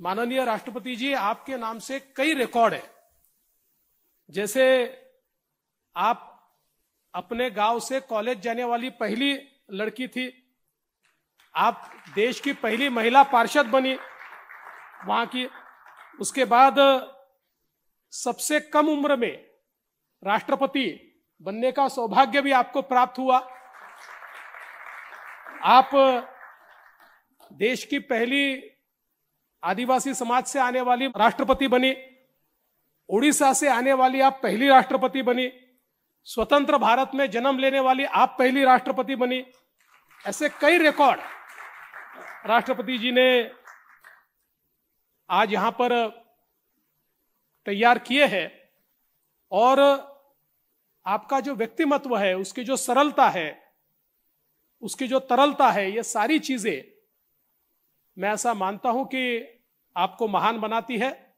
माननीय राष्ट्रपति जी आपके नाम से कई रिकॉर्ड है जैसे आप अपने गांव से कॉलेज जाने वाली पहली लड़की थी आप देश की पहली महिला पार्षद बनी वहां की उसके बाद सबसे कम उम्र में राष्ट्रपति बनने का सौभाग्य भी आपको प्राप्त हुआ आप देश की पहली आदिवासी समाज से आने वाली राष्ट्रपति बनी उड़ीसा से आने वाली आप पहली राष्ट्रपति बनी स्वतंत्र भारत में जन्म लेने वाली आप पहली राष्ट्रपति बनी ऐसे कई रिकॉर्ड राष्ट्रपति जी ने आज यहां पर तैयार किए हैं और आपका जो व्यक्तिमत्व है उसकी जो सरलता है उसकी जो तरलता है ये सारी चीजें मैं ऐसा मानता हूं कि आपको महान बनाती है